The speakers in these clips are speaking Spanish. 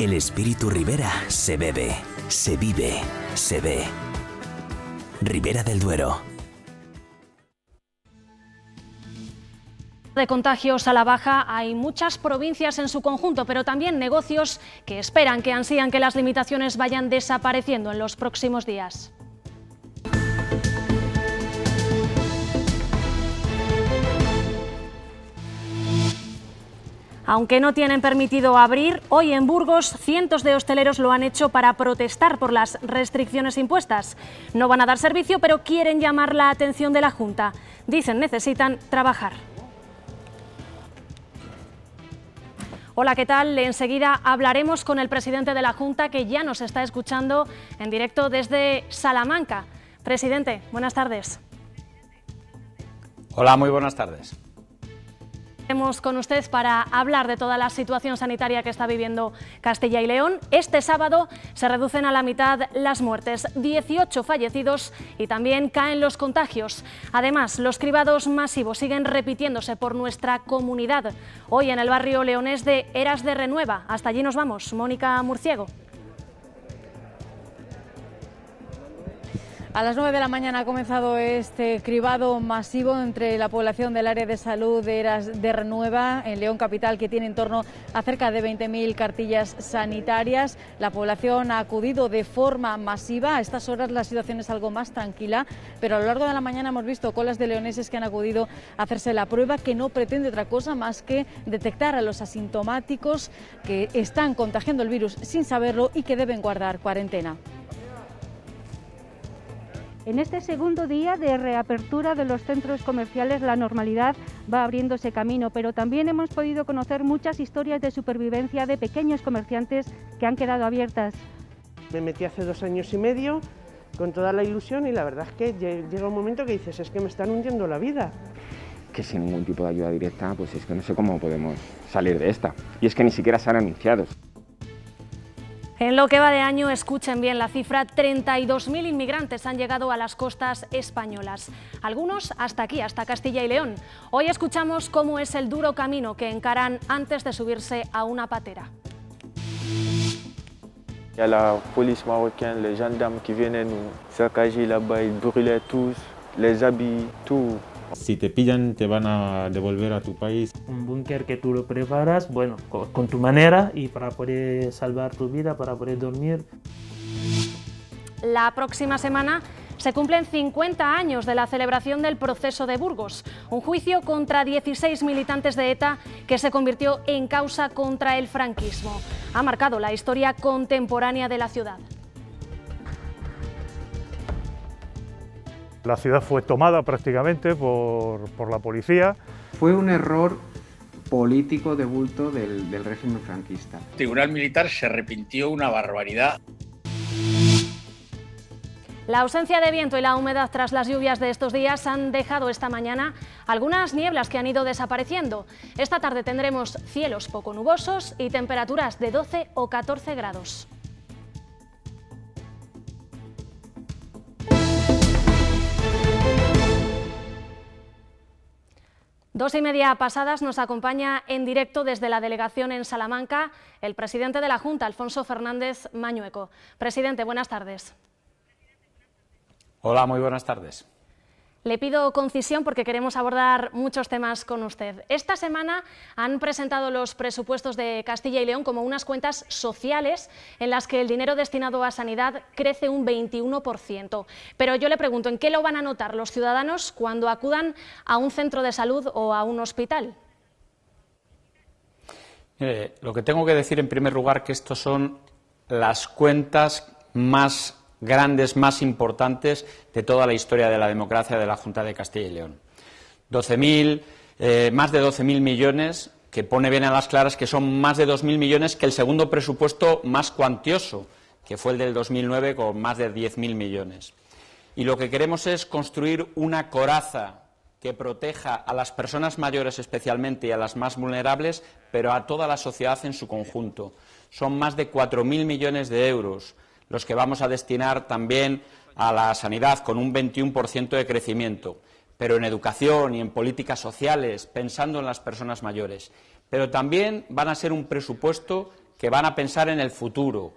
El espíritu Rivera se bebe, se vive, se ve. Rivera del Duero. de contagios a la baja hay muchas provincias en su conjunto, pero también negocios que esperan que ansían que las limitaciones vayan desapareciendo en los próximos días. Aunque no tienen permitido abrir, hoy en Burgos cientos de hosteleros lo han hecho para protestar por las restricciones impuestas. No van a dar servicio, pero quieren llamar la atención de la Junta. Dicen necesitan trabajar. Hola, ¿qué tal? Enseguida hablaremos con el presidente de la Junta que ya nos está escuchando en directo desde Salamanca. Presidente, buenas tardes. Hola, muy buenas tardes. Estamos con usted para hablar de toda la situación sanitaria que está viviendo Castilla y León. Este sábado se reducen a la mitad las muertes, 18 fallecidos y también caen los contagios. Además, los cribados masivos siguen repitiéndose por nuestra comunidad. Hoy en el barrio leonés de Eras de Renueva. Hasta allí nos vamos. Mónica Murciego. A las 9 de la mañana ha comenzado este cribado masivo entre la población del área de salud de Renueva, en León Capital, que tiene en torno a cerca de 20.000 cartillas sanitarias. La población ha acudido de forma masiva. A estas horas la situación es algo más tranquila, pero a lo largo de la mañana hemos visto colas de leoneses que han acudido a hacerse la prueba, que no pretende otra cosa más que detectar a los asintomáticos que están contagiando el virus sin saberlo y que deben guardar cuarentena. En este segundo día de reapertura de los centros comerciales, la normalidad va abriéndose camino, pero también hemos podido conocer muchas historias de supervivencia de pequeños comerciantes que han quedado abiertas. Me metí hace dos años y medio con toda la ilusión y la verdad es que llega un momento que dices, es que me están hundiendo la vida. Que sin ningún tipo de ayuda directa, pues es que no sé cómo podemos salir de esta. Y es que ni siquiera se han anunciado. En lo que va de año, escuchen bien la cifra, 32.000 inmigrantes han llegado a las costas españolas. Algunos hasta aquí, hasta Castilla y León. Hoy escuchamos cómo es el duro camino que encaran antes de subirse a una patera. la gendarmes si te pillan, te van a devolver a tu país. Un búnker que tú lo preparas, bueno, con tu manera y para poder salvar tu vida, para poder dormir. La próxima semana se cumplen 50 años de la celebración del proceso de Burgos, un juicio contra 16 militantes de ETA que se convirtió en causa contra el franquismo. Ha marcado la historia contemporánea de la ciudad. La ciudad fue tomada prácticamente por, por la policía. Fue un error político de bulto del, del régimen franquista. El tribunal militar se arrepintió una barbaridad. La ausencia de viento y la humedad tras las lluvias de estos días han dejado esta mañana algunas nieblas que han ido desapareciendo. Esta tarde tendremos cielos poco nubosos y temperaturas de 12 o 14 grados. Dos y media pasadas nos acompaña en directo desde la delegación en Salamanca el presidente de la Junta, Alfonso Fernández Mañueco. Presidente, buenas tardes. Hola, muy buenas tardes. Le pido concisión porque queremos abordar muchos temas con usted. Esta semana han presentado los presupuestos de Castilla y León como unas cuentas sociales en las que el dinero destinado a sanidad crece un 21%. Pero yo le pregunto, ¿en qué lo van a notar los ciudadanos cuando acudan a un centro de salud o a un hospital? Eh, lo que tengo que decir en primer lugar que estos son las cuentas más grandes más importantes de toda la historia de la democracia de la Junta de Castilla y León. Eh, más de 12.000 millones, que pone bien a las claras que son más de 2.000 millones que el segundo presupuesto más cuantioso, que fue el del 2009 con más de 10.000 millones. Y lo que queremos es construir una coraza que proteja a las personas mayores especialmente y a las más vulnerables, pero a toda la sociedad en su conjunto. Son más de 4.000 millones de euros los que vamos a destinar también a la sanidad con un 21% de crecimiento, pero en educación y en políticas sociales, pensando en las personas mayores. Pero también van a ser un presupuesto que van a pensar en el futuro,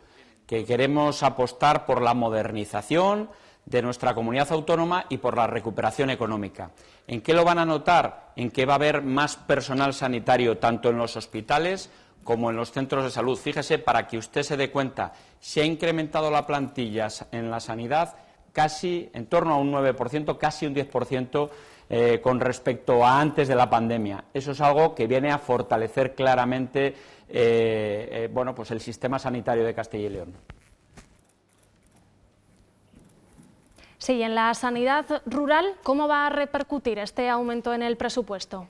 que queremos apostar por la modernización de nuestra comunidad autónoma y por la recuperación económica. ¿En qué lo van a notar? En que va a haber más personal sanitario tanto en los hospitales como en los centros de salud. Fíjese, para que usted se dé cuenta, se ha incrementado la plantilla en la sanidad casi en torno a un 9%, casi un 10% eh, con respecto a antes de la pandemia. Eso es algo que viene a fortalecer claramente eh, eh, bueno, pues el sistema sanitario de Castilla y León. Sí, en la sanidad rural, ¿cómo va a repercutir este aumento en el presupuesto?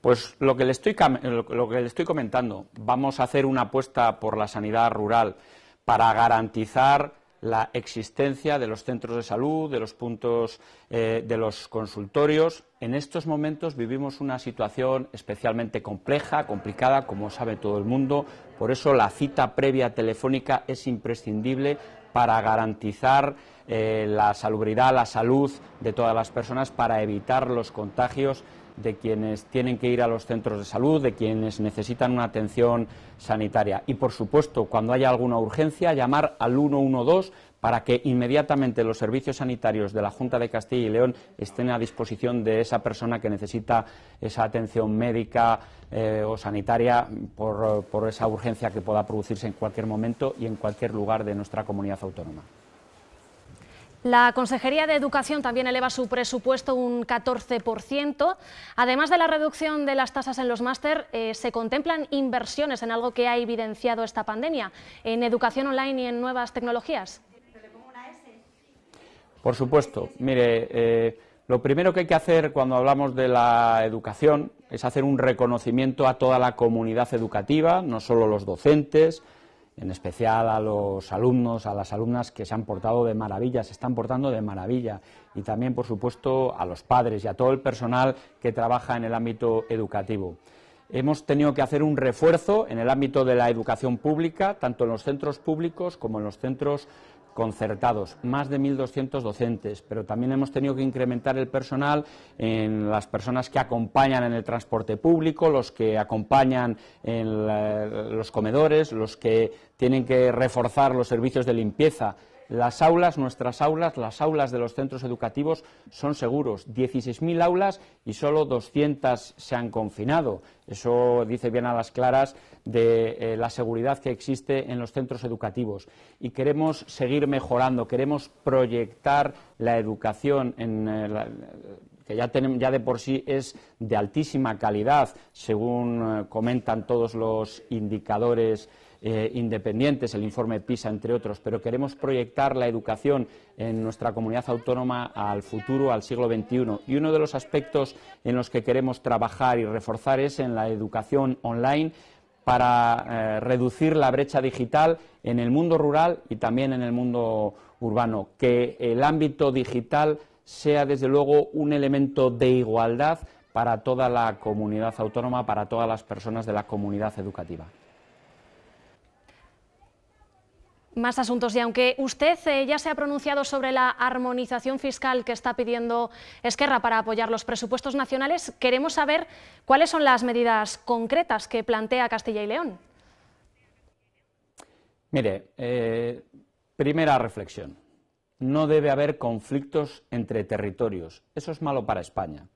Pues lo que, le estoy, que comentando, vamos a hacer una apuesta por la sanidad rural para garantizar la existencia de los centros de salud, de los puntos eh, de los consultorios. En estos momentos vivimos una situación especialmente compleja, complicada, como sabe todo el mundo. Por eso la cita previa telefónica es imprescindible para garantizar eh, la salubridad, la salud de todas las personas, para evitar los contagios de quienes tienen que ir a los centros de salud, de quienes necesitan una atención sanitaria. Y, por supuesto, cuando haya alguna urgencia, llamar al 112 para que inmediatamente los servicios sanitarios de la Junta de Castilla y León estén a disposición de esa persona que necesita esa atención médica eh, o sanitaria por esa urgencia que pueda producirse en cualquier momento y en cualquier lugar de nuestra comunidad autónoma. La Consejería de Educación también eleva su presupuesto un 14%. Además de la reducción de las tasas en los máster, eh, se contemplan inversiones en algo que ha evidenciado esta pandemia, en educación online y en nuevas tecnologías. Por supuesto. Mire, eh, lo primero que hay que hacer cuando hablamos de la educación es hacer un reconocimiento a toda la comunidad educativa, no solo los docentes, en especial a los alumnos, a las alumnas que se han portado de maravilla, se están portando de maravilla, y también, por supuesto, a los padres y a todo el personal que trabaja en el ámbito educativo. Hemos tenido que hacer un refuerzo en el ámbito de la educación pública, tanto en los centros públicos como en los centros concertados, más de 1.200 docentes, pero también hemos tenido que incrementar el personal en las personas que acompañan en el transporte público, los que acompañan en los comedores, los que tienen que reforzar los servicios de limpieza. Las aulas, nuestras aulas, las aulas de los centros educativos son seguros. 16.000 aulas y solo 200 se han confinado. Eso dice bien a las claras de eh, la seguridad que existe en los centros educativos. Y queremos seguir mejorando, queremos proyectar la educación en, eh, que ya, ya, de por sí es de altísima calidad, según eh, comentan todos los indicadores eh, independientes, el informe PISA, entre otros, pero queremos proyectar la educación en nuestra comunidad autónoma al futuro, al siglo XXI. Y uno de los aspectos en los que queremos trabajar y reforzar es en la educación online para eh, reducir la brecha digital en el mundo rural y también en el mundo urbano. Que el ámbito digital sea, desde luego, un elemento de igualdad para toda la comunidad autónoma, para todas las personas de la comunidad educativa. Más asuntos. Y aunque usted eh, ya se ha pronunciado sobre la armonización fiscal que está pidiendo Esquerra para apoyar los presupuestos nacionales, queremos saber cuáles son las medidas concretas que plantea Castilla y León. Mire, eh, primera reflexión. No debe haber conflictos entre territorios. Eso es malo para España.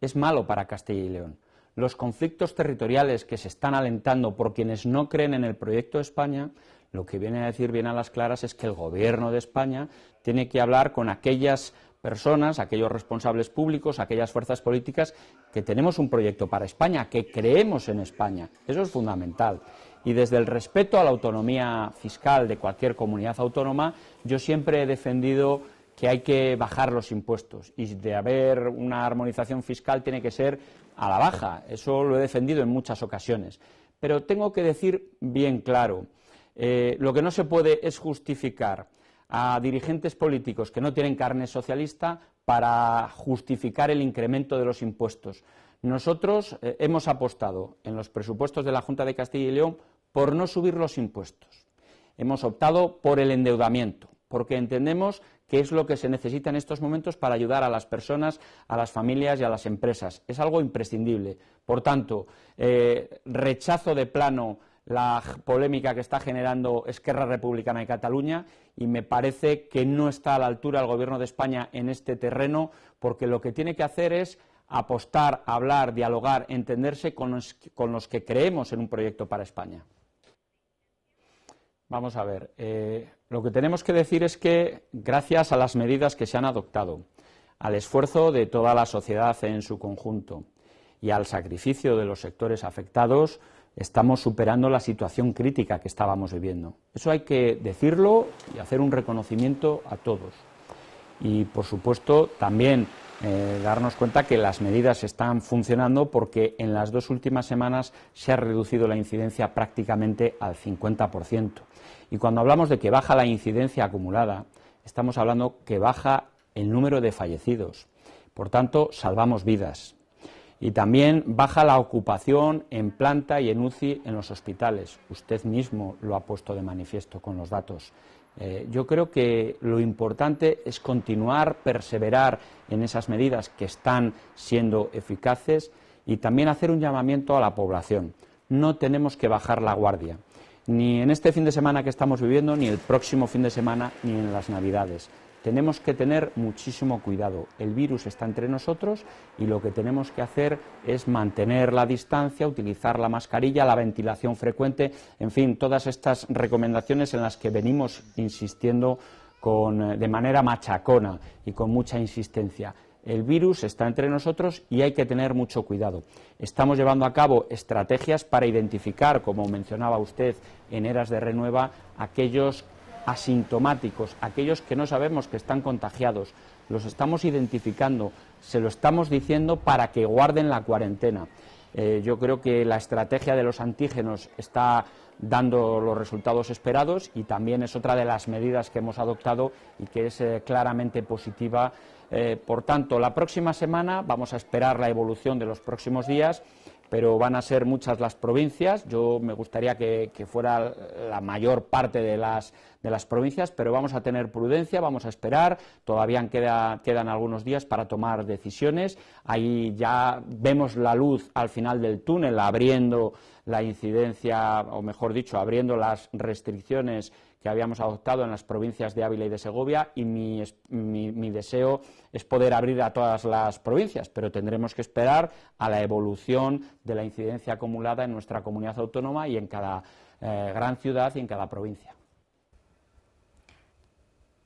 Es malo para Castilla y León. Los conflictos territoriales que se están alentando por quienes no creen en el proyecto de España lo que viene a decir bien a las claras es que el Gobierno de España tiene que hablar con aquellas personas, aquellos responsables públicos, aquellas fuerzas políticas que tenemos un proyecto para España, que creemos en España. Eso es fundamental. Y desde el respeto a la autonomía fiscal de cualquier comunidad autónoma, yo siempre he defendido que hay que bajar los impuestos y de haber una armonización fiscal tiene que ser a la baja. Eso lo he defendido en muchas ocasiones. Pero tengo que decir bien claro, eh, lo que no se puede es justificar a dirigentes políticos que no tienen carne socialista para justificar el incremento de los impuestos. Nosotros eh, hemos apostado en los presupuestos de la Junta de Castilla y León por no subir los impuestos. Hemos optado por el endeudamiento, porque entendemos que es lo que se necesita en estos momentos para ayudar a las personas, a las familias y a las empresas. Es algo imprescindible. Por tanto, eh, rechazo de plano la polémica que está generando Esquerra Republicana de Cataluña y me parece que no está a la altura el Gobierno de España en este terreno porque lo que tiene que hacer es apostar, hablar, dialogar, entenderse con los, que creemos en un proyecto para España. Vamos a ver, eh, lo que tenemos que decir es que gracias a las medidas que se han adoptado, al esfuerzo de toda la sociedad en su conjunto y al sacrificio de los sectores afectados, estamos superando la situación crítica que estábamos viviendo. Eso hay que decirlo y hacer un reconocimiento a todos. Y, por supuesto, también eh, darnos cuenta que las medidas están funcionando porque en las dos últimas semanas se ha reducido la incidencia prácticamente al 50%. Y cuando hablamos de que baja la incidencia acumulada, estamos hablando que baja el número de fallecidos. Por tanto, salvamos vidas. Y también baja la ocupación en planta y en UCI en los hospitales. Usted mismo lo ha puesto de manifiesto con los datos. Eh, yo creo que lo importante es continuar, perseverar en esas medidas que están siendo eficaces y también hacer un llamamiento a la población. No tenemos que bajar la guardia, ni en este fin de semana que estamos viviendo, ni el próximo fin de semana, ni en las Navidades. Tenemos que tener muchísimo cuidado. El virus está entre nosotros y lo que tenemos que hacer es mantener la distancia, utilizar la mascarilla, la ventilación frecuente, en fin, todas estas recomendaciones en las que venimos insistiendo con, eh, de manera machacona y con mucha insistencia. El virus está entre nosotros y hay que tener mucho cuidado. Estamos llevando a cabo estrategias para identificar, como mencionaba usted en Eras de Renueva, aquellos asintomáticos, aquellos que no sabemos que están contagiados, los estamos identificando, se lo estamos diciendo para que guarden la cuarentena. Eh, yo creo que la estrategia de los antígenos está dando los resultados esperados y también es otra de las medidas que hemos adoptado y que es eh, claramente positiva. Eh, por tanto, la próxima semana vamos a esperar la evolución de los próximos días pero van a ser muchas las provincias. Yo me gustaría que, fuera la mayor parte de las, de las, provincias, pero vamos a tener prudencia, vamos a esperar. Todavía quedan algunos días para tomar decisiones. Ahí ya vemos la luz al final del túnel, abriendo la incidencia, o mejor dicho, abriendo las restricciones que habíamos adoptado en las provincias de Ávila y de Segovia y mi, deseo es poder abrir a todas las provincias, pero tendremos que esperar a la evolución de la incidencia acumulada en nuestra comunidad autónoma y en cada eh, gran ciudad y en cada provincia.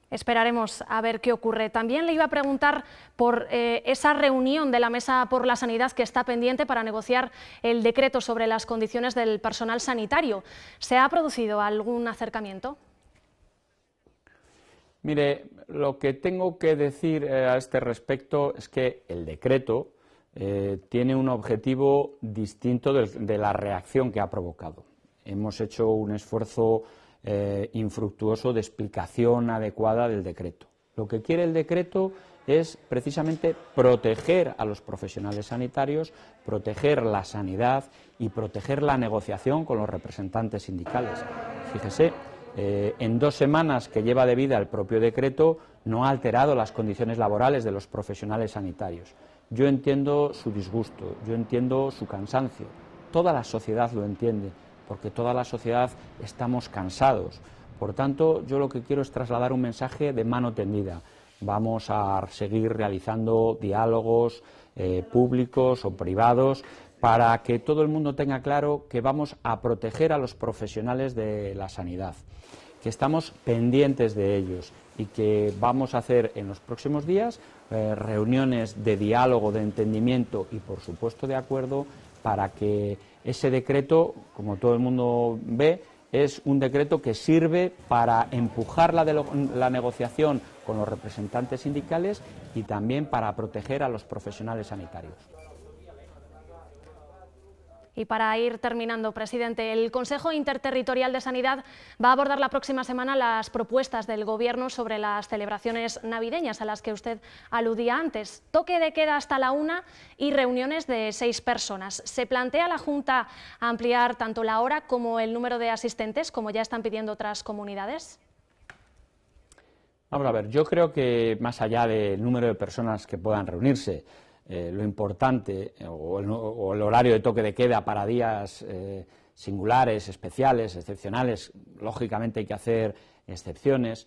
Esperaremos a ver qué ocurre. También le iba a preguntar por eh, esa reunión de la Mesa por la Sanidad que está pendiente para negociar el decreto sobre las condiciones del personal sanitario. ¿Se ha producido algún acercamiento? Mire, lo que tengo que decir eh, a este respecto es que el decreto eh, tiene un objetivo distinto de, la reacción que ha provocado. Hemos hecho un esfuerzo eh, infructuoso de explicación adecuada del decreto. Lo que quiere el decreto es precisamente proteger a los profesionales sanitarios, proteger la sanidad y proteger la negociación con los representantes sindicales. Fíjese, eh, en dos semanas que lleva de vida el propio decreto, no ha alterado las condiciones laborales de los profesionales sanitarios. Yo entiendo su disgusto, yo entiendo su cansancio. Toda la sociedad lo entiende, porque toda la sociedad estamos cansados. Por tanto, yo lo que quiero es trasladar un mensaje de mano tendida. Vamos a seguir realizando diálogos eh, públicos o privados para que todo el mundo tenga claro que vamos a proteger a los profesionales de la sanidad que estamos pendientes de ellos y que vamos a hacer en los próximos días eh, reuniones de diálogo, de entendimiento y, por supuesto, de acuerdo para que ese decreto, como todo el mundo ve, es un decreto que sirve para empujar la, negociación con los representantes sindicales y también para proteger a los profesionales sanitarios. Y para ir terminando, presidente, el Consejo Interterritorial de Sanidad va a abordar la próxima semana las propuestas del Gobierno sobre las celebraciones navideñas a las que usted aludía antes. Toque de queda hasta la una y reuniones de seis personas. Se plantea la Junta ampliar tanto la hora como el número de asistentes, como ya están pidiendo otras comunidades. Vamos a ver, yo creo que más allá del número de personas que puedan reunirse, eh, lo importante eh, o el, horario de toque de queda para días eh, singulares, especiales, excepcionales, lógicamente hay que hacer excepciones,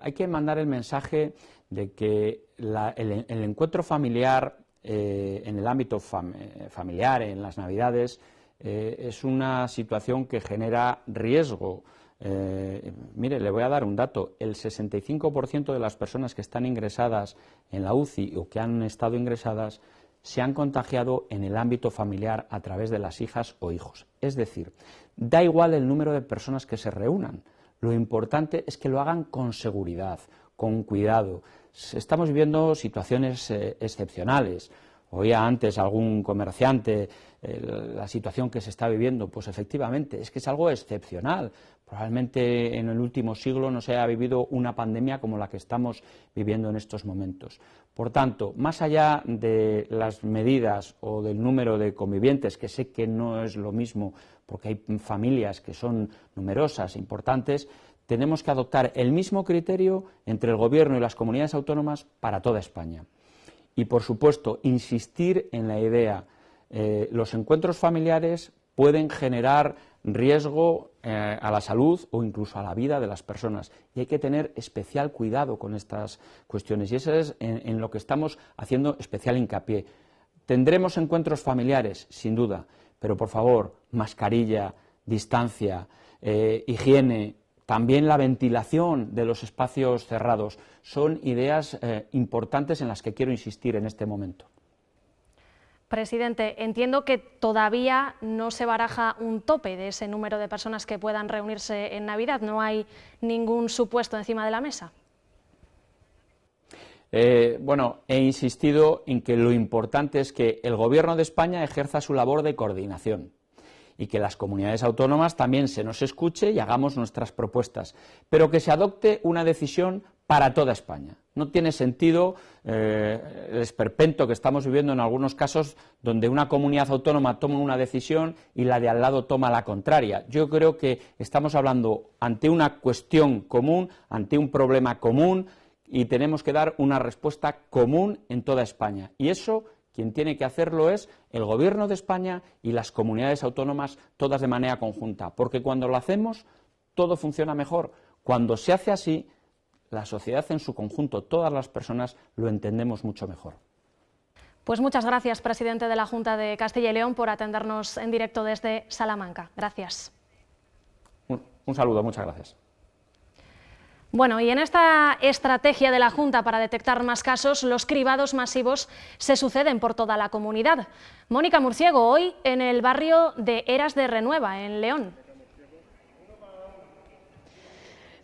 hay que mandar el mensaje de que el, encuentro familiar en el ámbito familiar, en las Navidades, es una situación que genera riesgo eh, mire, le voy a dar un dato. El 65% de las personas que están ingresadas en la UCI o que han estado ingresadas se han contagiado en el ámbito familiar a través de las hijas o hijos. Es decir, da igual el número de personas que se reúnan. Lo importante es que lo hagan con seguridad, con cuidado. Estamos viviendo situaciones eh, excepcionales. Oía antes algún comerciante la situación que se está viviendo, pues efectivamente es que es algo excepcional. Probablemente en el último siglo no se haya vivido una pandemia como la que estamos viviendo en estos momentos. Por tanto, más allá de las medidas o del número de convivientes, que sé que no es lo mismo porque hay familias que son numerosas, importantes, tenemos que adoptar el mismo criterio entre el Gobierno y las comunidades autónomas para toda España. Y, por supuesto, insistir en la idea eh, los encuentros familiares pueden generar riesgo eh, a la salud o incluso a la vida de las personas. Y hay que tener especial cuidado con estas cuestiones. Y eso es en, lo que estamos haciendo especial hincapié. Tendremos encuentros familiares, sin duda, pero por favor, mascarilla, distancia, eh, higiene, también la ventilación de los espacios cerrados son ideas importantes en las que quiero insistir en este momento. Presidente, entiendo que todavía no se baraja un tope de ese número de personas que puedan reunirse en Navidad. No hay ningún supuesto encima de la mesa. Eh, bueno, he insistido en que lo importante es que el Gobierno de España ejerza su labor de coordinación y que las comunidades autónomas también se nos escuche y hagamos nuestras propuestas, pero que se adopte una decisión para toda España. No tiene sentido eh, el esperpento que estamos viviendo en algunos casos donde una comunidad autónoma toma una decisión y la de al lado toma la contraria. Yo creo que estamos hablando ante una cuestión común, ante un problema común y tenemos que dar una respuesta común en toda España. Y eso quien tiene que hacerlo es el Gobierno de España y las comunidades autónomas, todas de manera conjunta, porque cuando lo hacemos, todo funciona mejor. Cuando se hace así, la sociedad en su conjunto, todas las personas, lo entendemos mucho mejor. Pues muchas gracias, presidente de la Junta de Castilla y León, por atendernos en directo desde Salamanca. Gracias. Un, saludo, muchas gracias. Bueno, y en esta estrategia de la Junta para detectar más casos, los cribados masivos se suceden por toda la comunidad. Mónica Murciego, hoy en el barrio de Eras de Renueva, en León.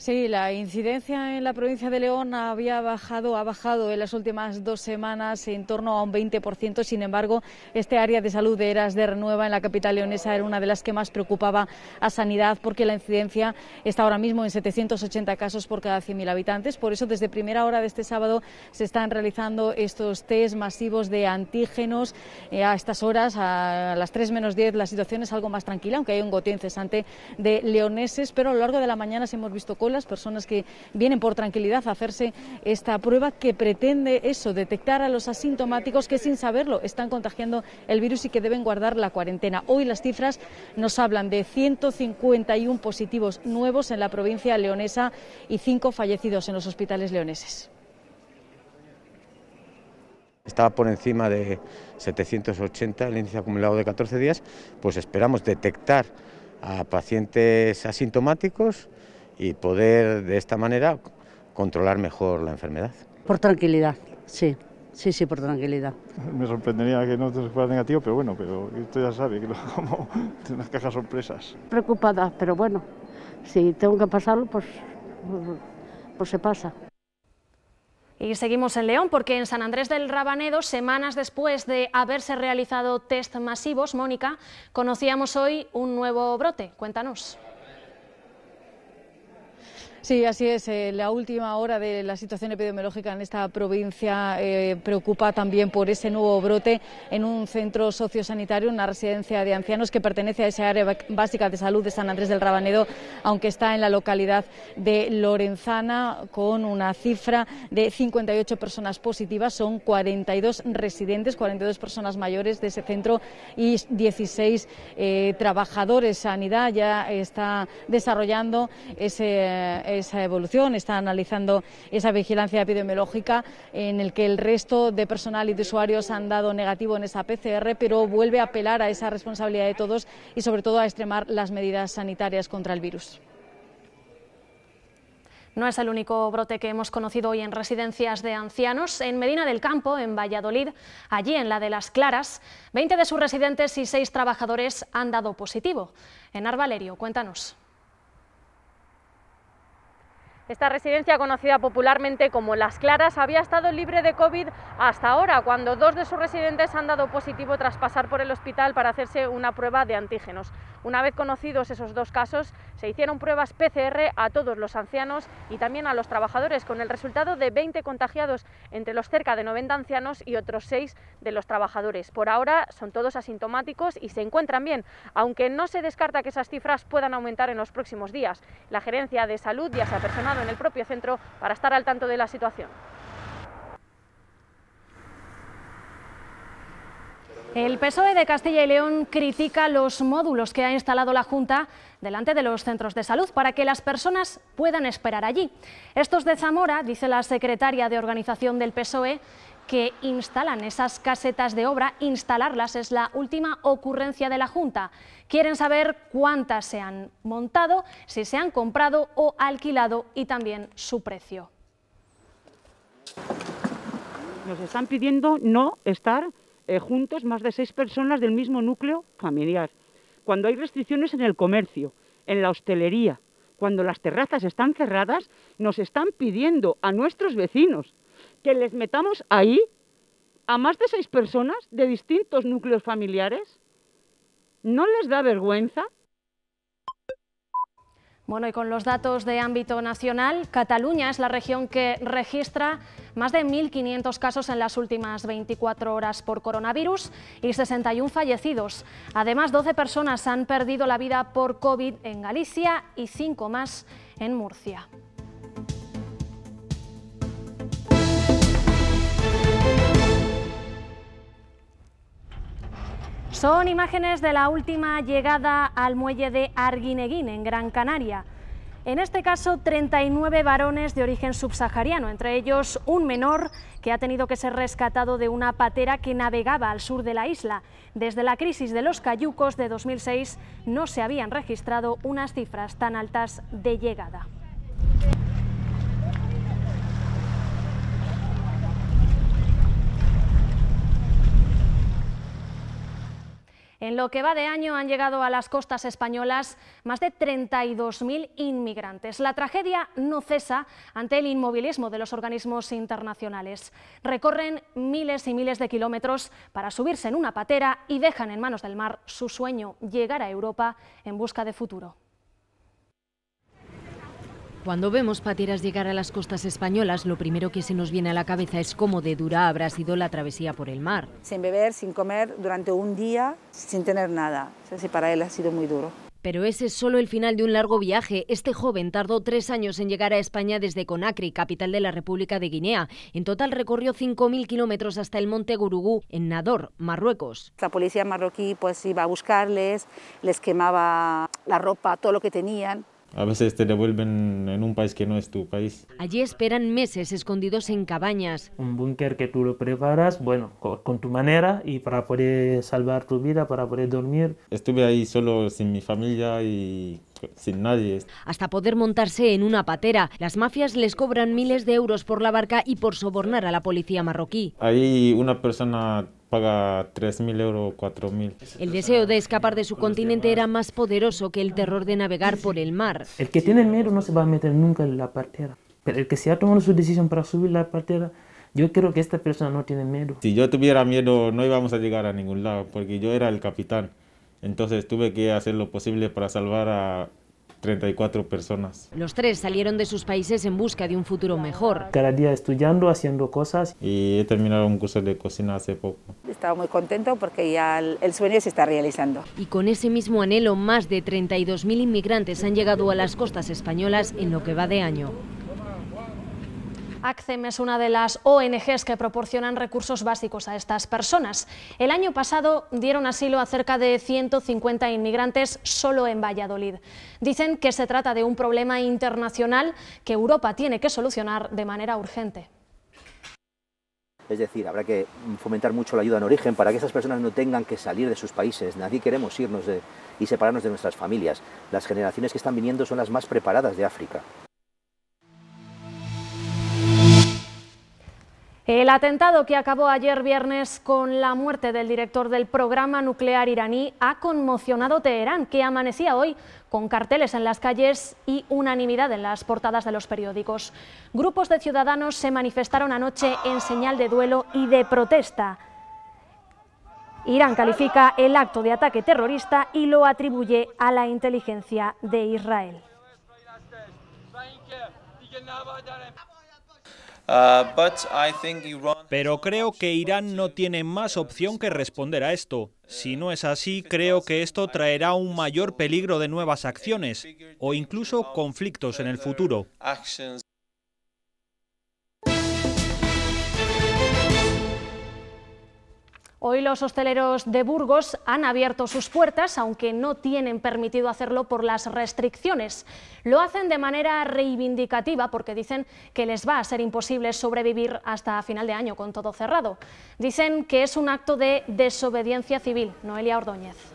Sí, la incidencia en la provincia de León había bajado, ha bajado en las últimas dos semanas en torno a un 20%. Sin embargo, este área de salud de Eras de Renueva en la capital leonesa era una de las que más preocupaba a Sanidad porque la incidencia está ahora mismo en 780 casos por cada 100.000 habitantes. Por eso, desde primera hora de este sábado se están realizando estos test masivos de antígenos. Eh, a estas horas, a las 3 menos 10, la situación es algo más tranquila, aunque hay un goteo incesante de leoneses, pero a lo largo de la mañana se hemos visto col las personas que vienen por tranquilidad a hacerse esta prueba que pretende eso, detectar a los asintomáticos que sin saberlo están contagiando el virus y que deben guardar la cuarentena. Hoy las cifras nos hablan de 151 positivos nuevos en la provincia leonesa y 5 fallecidos en los hospitales leoneses. Estaba por encima de 780 el índice acumulado de 14 días, pues esperamos detectar a pacientes asintomáticos y poder de esta manera controlar mejor la enfermedad. Por tranquilidad, sí. Sí, sí, por tranquilidad. Me sorprendería que no te fuera negativo, pero bueno, pero esto ya sabe que lo como de unas cajas sorpresas. Preocupada, pero bueno, si tengo que pasarlo, pues, pues se pasa. Y seguimos en León porque en San Andrés del Rabanedo, semanas después de haberse realizado test masivos, Mónica, conocíamos hoy un nuevo brote. Cuéntanos. Sí, así es. Eh, la última hora de la situación epidemiológica en esta provincia eh, preocupa también por ese nuevo brote en un centro sociosanitario, una residencia de ancianos que pertenece a esa área básica de salud de San Andrés del Rabanedo, aunque está en la localidad de Lorenzana, con una cifra de 58 personas positivas. Son 42 residentes, 42 personas mayores de ese centro y 16 eh, trabajadores. Sanidad ya está desarrollando ese esa evolución, está analizando esa vigilancia epidemiológica en el que el resto de personal y de usuarios han dado negativo en esa PCR, pero vuelve a apelar a esa responsabilidad de todos y sobre todo a extremar las medidas sanitarias contra el virus. No es el único brote que hemos conocido hoy en residencias de ancianos. En Medina del Campo, en Valladolid, allí en la de Las Claras, 20 de sus residentes y 6 trabajadores han dado positivo. En Arvalerio, cuéntanos. Esta residencia, conocida popularmente como Las Claras, había estado libre de COVID hasta ahora, cuando dos de sus residentes han dado positivo tras pasar por el hospital para hacerse una prueba de antígenos. Una vez conocidos esos dos casos, se hicieron pruebas PCR a todos los ancianos y también a los trabajadores, con el resultado de 20 contagiados entre los cerca de 90 ancianos y otros 6 de los trabajadores. Por ahora son todos asintomáticos y se encuentran bien, aunque no se descarta que esas cifras puedan aumentar en los próximos días. La Gerencia de Salud ya se ha en el propio centro para estar al tanto de la situación. El PSOE de Castilla y León critica los módulos que ha instalado la Junta delante de los centros de salud para que las personas puedan esperar allí. Estos de Zamora, dice la secretaria de organización del PSOE, que instalan esas casetas de obra, instalarlas es la última ocurrencia de la Junta. Quieren saber cuántas se han montado, si se han comprado o alquilado y también su precio. Nos están pidiendo no estar eh, juntos más de seis personas del mismo núcleo familiar. Cuando hay restricciones en el comercio, en la hostelería, cuando las terrazas están cerradas, nos están pidiendo a nuestros vecinos que les metamos ahí a más de seis personas de distintos núcleos familiares? ¿No les da vergüenza? Bueno, y con los datos de ámbito nacional, Cataluña es la región que registra más de 1.500 casos en las últimas 24 horas por coronavirus y 61 fallecidos. Además, 12 personas han perdido la vida por COVID en Galicia y 5 más en Murcia. Son imágenes de la última llegada al muelle de Arguineguín, en Gran Canaria. En este caso, 39 varones de origen subsahariano, entre ellos un menor que ha tenido que ser rescatado de una patera que navegaba al sur de la isla. Desde la crisis de los cayucos de 2006 no se habían registrado unas cifras tan altas de llegada. En lo que va de año han llegado a las costas españolas más de 32.000 inmigrantes. La tragedia no cesa ante el inmovilismo de los organismos internacionales. Recorren miles y miles de kilómetros para subirse en una patera y dejan en manos del mar su sueño, llegar a Europa en busca de futuro. Cuando vemos pateras llegar a las costas españolas, lo primero que se nos viene a la cabeza es cómo de dura habrá sido la travesía por el mar. Sin beber, sin comer, durante un día, sin tener nada. para él ha sido muy duro. Pero ese es solo el final de un largo viaje. Este joven tardó tres años en llegar a España desde Conakry, capital de la República de Guinea. En total recorrió 5.000 kilómetros hasta el monte Gurugú, en Nador, Marruecos. La policía marroquí pues, iba a buscarles, les quemaba la ropa, todo lo que tenían, a veces te devuelven en un país que no es tu país. Allí esperan meses escondidos en cabañas. Un búnker que tú lo preparas, bueno, con tu manera y para poder salvar tu vida, para poder dormir. Estuve ahí solo sin mi familia y sin nadie. Hasta poder montarse en una patera. Las mafias les cobran miles de euros por la barca y por sobornar a la policía marroquí. Ahí una persona paga 3.000 euros, o 4.000. El deseo de escapar de su continente era más poderoso que el terror de navegar por el mar. El que tiene miedo no se va a meter nunca en la patera. pero el que se ha tomado su decisión para subir la patera, yo creo que esta persona no tiene miedo. Si yo tuviera miedo no íbamos a llegar a ningún lado, porque yo era el capitán. Entonces tuve que hacer lo posible para salvar a 34 personas. Los tres salieron de sus países en busca de un futuro mejor. Cada día estudiando, haciendo cosas. Y he terminado un curso de cocina hace poco. Estaba muy contento porque ya el sueño se está realizando. Y con ese mismo anhelo, más de 32.000 inmigrantes han llegado a las costas españolas en lo que va de año. ACCEM es una de las ONGs que proporcionan recursos básicos a estas personas. El año pasado dieron asilo a cerca de 150 inmigrantes solo en Valladolid. Dicen que se trata de un problema internacional que Europa tiene que solucionar de manera urgente. Es decir, habrá que fomentar mucho la ayuda en origen para que estas personas no tengan que salir de sus países. Nadie queremos irnos y separarnos de nuestras familias. Las generaciones que están viniendo son las más preparadas de África. El atentado que acabó ayer viernes con la muerte del director del programa nuclear iraní ha conmocionado Teherán, que amanecía hoy con carteles en las calles y unanimidad en las portadas de los periódicos. Grupos de ciudadanos se manifestaron anoche en señal de duelo y de protesta. Irán califica el acto de ataque terrorista y lo atribuye a la inteligencia de Israel. Uh, Pero creo que Irán no tiene más opción que responder a esto. Si no es así, creo que esto traerá un mayor peligro de nuevas acciones o incluso conflictos en el futuro. Hoy los hosteleros de Burgos han abierto sus puertas, aunque no tienen permitido hacerlo por las restricciones. Lo hacen de manera reivindicativa porque dicen que les va a ser imposible sobrevivir hasta final de año con todo cerrado. Dicen que es un acto de desobediencia civil. Noelia Ordóñez.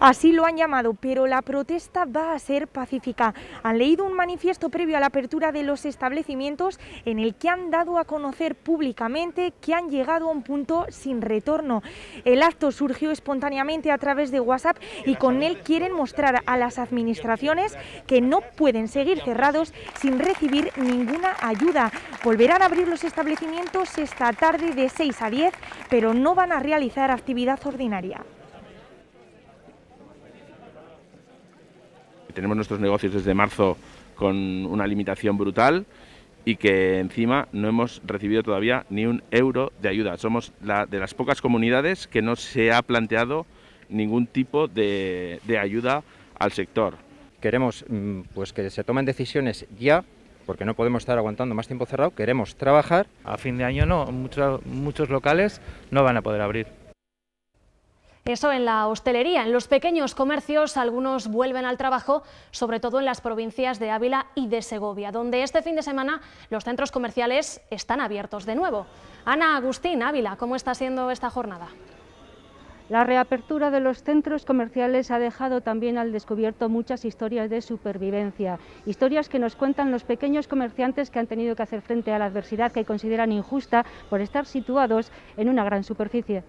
Así lo han llamado, pero la protesta va a ser pacífica. Han leído un manifiesto previo a la apertura de los establecimientos en el que han dado a conocer públicamente que han llegado a un punto sin retorno. El acto surgió espontáneamente a través de WhatsApp y con él quieren mostrar a las administraciones que no pueden seguir cerrados sin recibir ninguna ayuda. Volverán a abrir los establecimientos esta tarde de 6 a 10, pero no van a realizar actividad ordinaria. tenemos nuestros negocios desde marzo con una limitación brutal y que encima no hemos recibido todavía ni un euro de ayuda. Somos la de las pocas comunidades que no se ha planteado ningún tipo de, de ayuda al sector. Queremos mm, pues que se tomen decisiones ya porque no podemos estar aguantando más tiempo cerrado, queremos trabajar. A fin de año no, muchos, muchos locales no van a poder abrir. Eso en la hostelería. En los pequeños comercios algunos vuelven al trabajo, sobre todo en las provincias de Ávila y de Segovia, donde este fin de semana los centros comerciales están abiertos de nuevo. Ana Agustín, Ávila, ¿cómo está siendo esta jornada? La reapertura de los centros comerciales ha dejado también al descubierto muchas historias de supervivencia, historias que nos cuentan los pequeños comerciantes que han tenido que hacer frente a la adversidad que consideran injusta por estar situados en una gran superficie.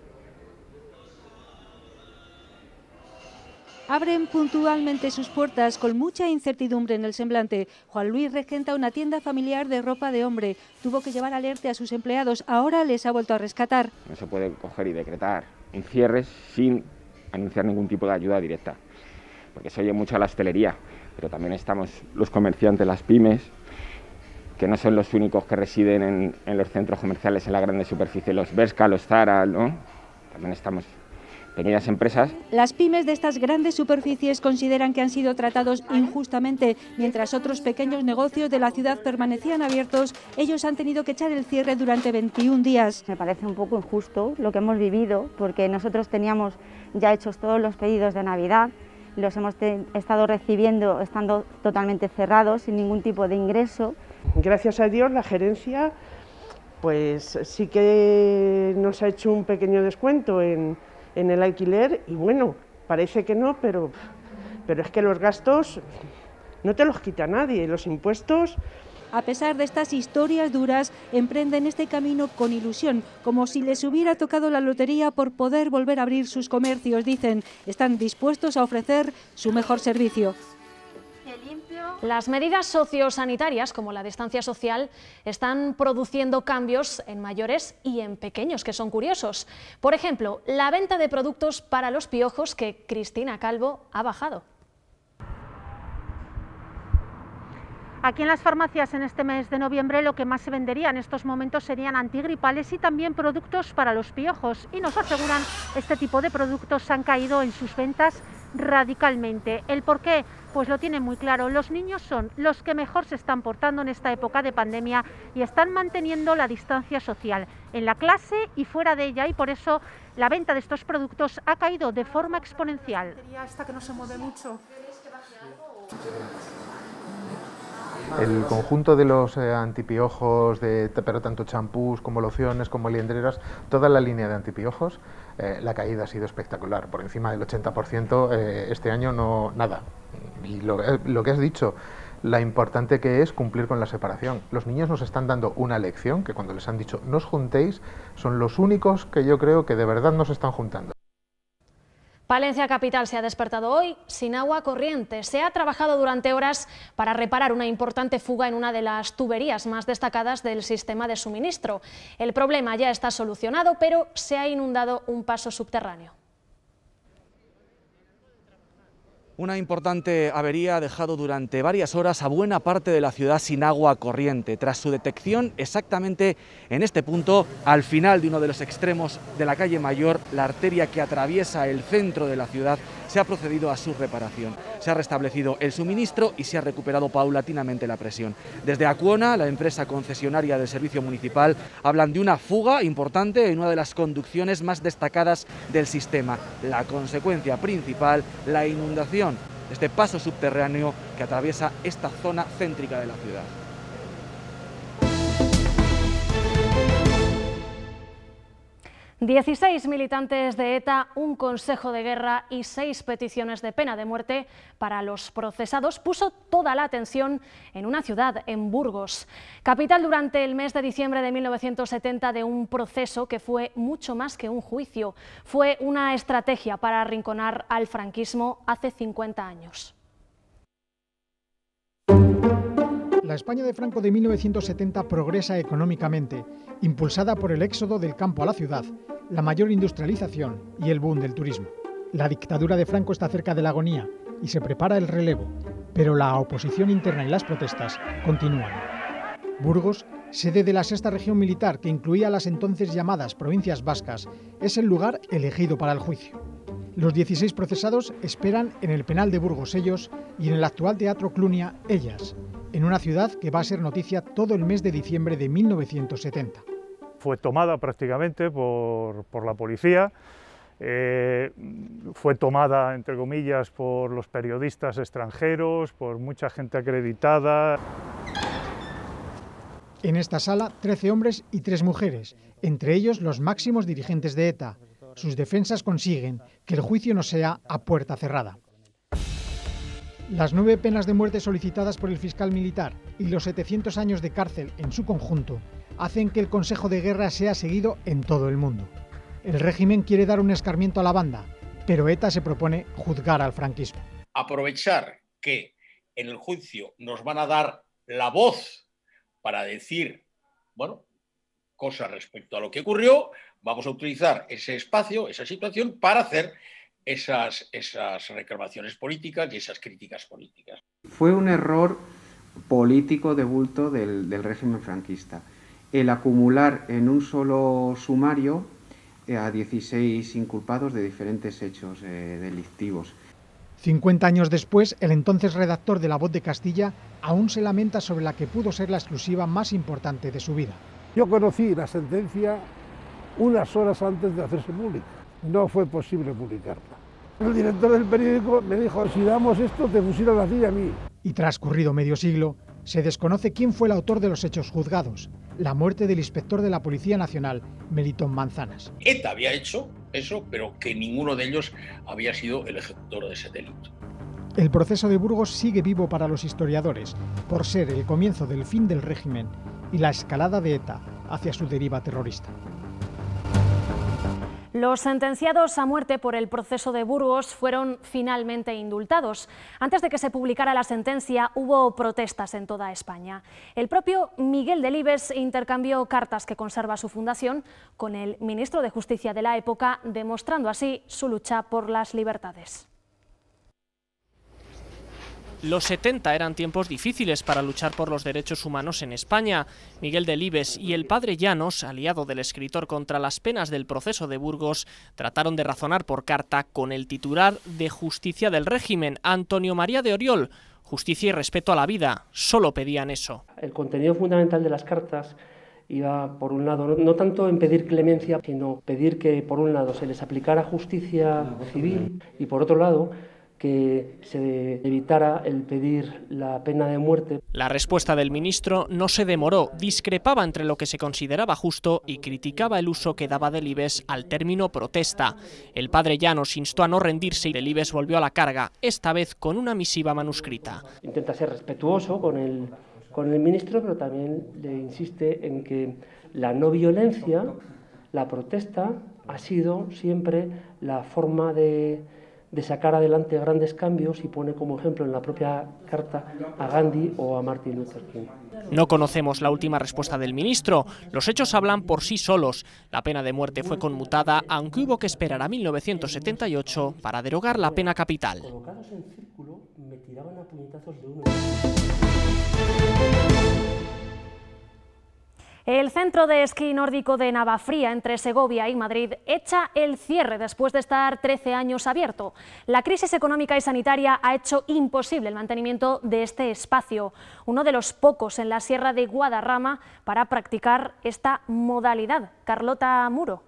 abren puntualmente sus puertas con mucha incertidumbre en el semblante. Juan Luis regenta una tienda familiar de ropa de hombre. Tuvo que llevar alerta a sus empleados. Ahora les ha vuelto a rescatar. No se puede coger y decretar cierre sin anunciar ningún tipo de ayuda directa. Porque se oye mucho a la hostelería, pero también estamos los comerciantes, las pymes, que no son los únicos que residen en, los centros comerciales, en la grande superficie, los Berska, los Zara, ¿no? También estamos empresas. Las pymes de estas grandes superficies consideran que han sido tratados injustamente, mientras otros pequeños negocios de la ciudad permanecían abiertos, ellos han tenido que echar el cierre durante 21 días. Me parece un poco injusto lo que hemos vivido, porque nosotros teníamos ya hechos todos los pedidos de Navidad, los hemos estado recibiendo estando totalmente cerrados, sin ningún tipo de ingreso. Gracias a Dios la gerencia pues sí que nos ha hecho un pequeño descuento en, en el alquiler y bueno, parece que no, pero, pero es que los gastos no te los quita nadie, los impuestos... A pesar de estas historias duras, emprenden este camino con ilusión, como si les hubiera tocado la lotería por poder volver a abrir sus comercios, dicen. Están dispuestos a ofrecer su mejor servicio. Las medidas sociosanitarias, como la distancia social, están produciendo cambios en mayores y en pequeños, que son curiosos. Por ejemplo, la venta de productos para los piojos que Cristina Calvo ha bajado. Aquí en las farmacias en este mes de noviembre lo que más se vendería en estos momentos serían antigripales y también productos para los piojos. Y nos aseguran este tipo de productos han caído en sus ventas radicalmente. ¿El por qué? pues lo tiene muy claro. Los niños son los que mejor se están portando en esta época de pandemia y están manteniendo la distancia social en la clase y fuera de ella y por eso la venta de estos productos ha caído de forma exponencial. El conjunto de los eh, antipiojos, de, pero tanto champús como lociones, como liendreras, toda la línea de antipiojos, eh, la caída ha sido espectacular. Por encima del 80% eh, este año no nada y eh, lo, que has dicho, la importante que es cumplir con la separación. Los niños nos están dando una lección que cuando les han dicho no os juntéis, son los únicos que yo creo que de verdad nos están juntando. Palencia Capital se ha despertado hoy sin agua corriente. Se ha trabajado durante horas para reparar una importante fuga en una de las tuberías más destacadas del sistema de suministro. El problema ya está solucionado, pero se ha inundado un paso subterráneo. Una importante avería ha dejado durante varias horas a buena parte de la ciudad sin agua corriente, tras su detección exactamente en este punto, al final de uno de los extremos de la calle Mayor, la arteria que atraviesa el centro de la ciudad se ha procedido a su reparación. Se ha restablecido el suministro y se ha recuperado paulatinamente la presión. Desde Acuona, la empresa concesionaria del servicio municipal, hablan de una fuga importante en una de las conducciones más destacadas del sistema. La consecuencia principal, la inundación, este paso subterráneo que atraviesa esta zona céntrica de la ciudad. 16 militantes de ETA, un consejo de guerra y seis peticiones de pena de muerte para los procesados puso toda la atención en una ciudad, en Burgos, capital durante el mes de diciembre de 1970 de un proceso que fue mucho más que un juicio, fue una estrategia para arrinconar al franquismo hace 50 años la España de Franco de 1970 progresa económicamente, impulsada por el éxodo del campo a la ciudad, la mayor industrialización y el boom del turismo. La dictadura de Franco está cerca de la agonía y se prepara el relevo, pero la oposición interna y las protestas continúan. Burgos, sede de la sexta región militar que incluía las entonces llamadas provincias vascas, es el lugar elegido para el juicio. Los 16 procesados esperan en el penal de Burgos ellos y en el actual Teatro Clunia ellas, en una ciudad que va a ser noticia todo el mes de diciembre de 1970. Fue tomada prácticamente por, la policía, eh, fue tomada, entre comillas, por los periodistas extranjeros, por mucha gente acreditada. En esta sala, 13 hombres y 3 mujeres, entre ellos los máximos dirigentes de ETA. Sus defensas consiguen que el juicio no sea a puerta cerrada. Las nueve penas de muerte solicitadas por el fiscal militar y los 700 años de cárcel en su conjunto hacen que el Consejo de Guerra sea seguido en todo el mundo. El régimen quiere dar un escarmiento a la banda, pero ETA se propone juzgar al franquismo. Aprovechar que en el juicio nos van a dar la voz para decir, bueno, cosas respecto a lo que ocurrió, vamos a utilizar ese espacio, esa situación, para hacer esas, esas reclamaciones políticas y esas críticas políticas. Fue un error político de bulto del, régimen franquista el acumular en un solo sumario eh, a 16 inculpados de diferentes hechos eh, delictivos. 50 años después, el entonces redactor de La Voz de Castilla aún se lamenta sobre la que pudo ser la exclusiva más importante de su vida. Yo conocí la sentencia unas horas antes de hacerse pública. No fue posible publicarla. El director del periódico me dijo, si damos esto, te fusilan a y a mí. Y transcurrido medio siglo, se desconoce quién fue el autor de los hechos juzgados, la muerte del inspector de la Policía Nacional, Melitón Manzanas. ETA había hecho eso, pero que ninguno de ellos había sido el ejecutor de ese delito. El proceso de Burgos sigue vivo para los historiadores, por ser el comienzo del fin del régimen y la escalada de ETA hacia su deriva terrorista. Los sentenciados a muerte por el proceso de Burgos fueron finalmente indultados. Antes de que se publicara la sentencia hubo protestas en toda España. El propio Miguel Delibes intercambió cartas que conserva su fundación con el ministro de Justicia de la época, demostrando así su lucha por las libertades. Los 70 eran tiempos difíciles para luchar por los derechos humanos en España. Miguel Delibes y el padre Llanos, aliado del escritor contra las penas del proceso de Burgos, trataron de razonar por carta con el titular de Justicia del régimen, Antonio María de Oriol. Justicia y respeto a la vida, solo pedían eso. El contenido fundamental de las cartas iba, por un lado, no tanto en pedir clemencia, sino pedir que, por un lado, se les aplicara justicia civil y, por otro lado, que se evitara el pedir la pena de muerte. La respuesta del ministro no se demoró, discrepaba entre lo que se consideraba justo y criticaba el uso que daba del e al término protesta. El padre Llanos instó a no rendirse y delibes volvió a la carga, esta vez con una misiva manuscrita. Intenta ser respetuoso con el, con el ministro, pero también le insiste en que la no violencia, la protesta, ha sido siempre la forma de de sacar adelante grandes cambios y pone como ejemplo en la propia carta a Gandhi o a Martin Luther King. No conocemos la última respuesta del ministro. Los hechos hablan por sí solos. La pena de muerte fue conmutada, aunque hubo que esperar a 1978 para derogar la pena capital. El centro de esquí nórdico de Navafría, entre Segovia y Madrid, echa el cierre después de estar 13 años abierto. La crisis económica y sanitaria ha hecho imposible el mantenimiento de este espacio, uno de los pocos en la Sierra de Guadarrama para practicar esta modalidad. Carlota Muro.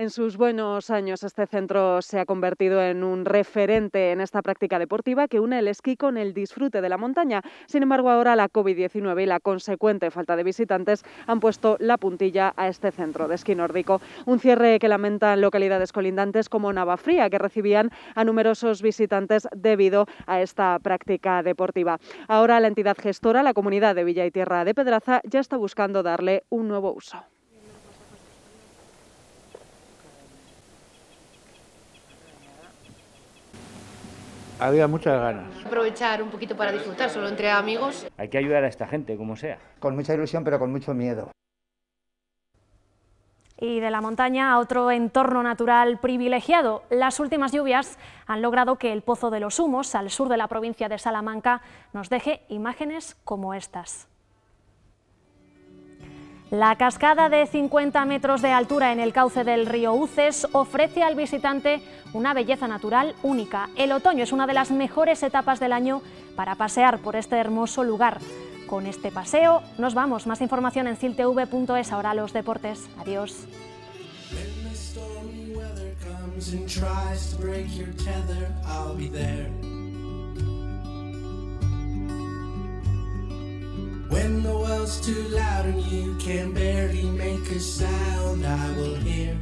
En sus buenos años este centro se ha convertido en un referente en esta práctica deportiva que une el esquí con el disfrute de la montaña. Sin embargo, ahora la COVID-19 y la consecuente falta de visitantes han puesto la puntilla a este centro de esquí nórdico. Un cierre que lamentan localidades colindantes como Navafría, que recibían a numerosos visitantes debido a esta práctica deportiva. Ahora la entidad gestora, la comunidad de Villa y Tierra de Pedraza, ya está buscando darle un nuevo uso. había muchas ganas. Aprovechar un poquito para disfrutar, solo entre amigos. Hay que ayudar a esta gente, como sea. Con mucha ilusión, pero con mucho miedo. Y de la montaña a otro entorno natural privilegiado. Las últimas lluvias han logrado que el Pozo de los Humos, al sur de la provincia de Salamanca, nos deje imágenes como estas. La cascada de 50 metros de altura en el cauce del río Uces ofrece al visitante una belleza natural única. El otoño es una de las mejores etapas del año para pasear por este hermoso lugar. Con este paseo nos vamos. Más información en ciltv.es. Ahora los deportes. Adiós. When the world's too loud and you can barely make a sound, I will hear.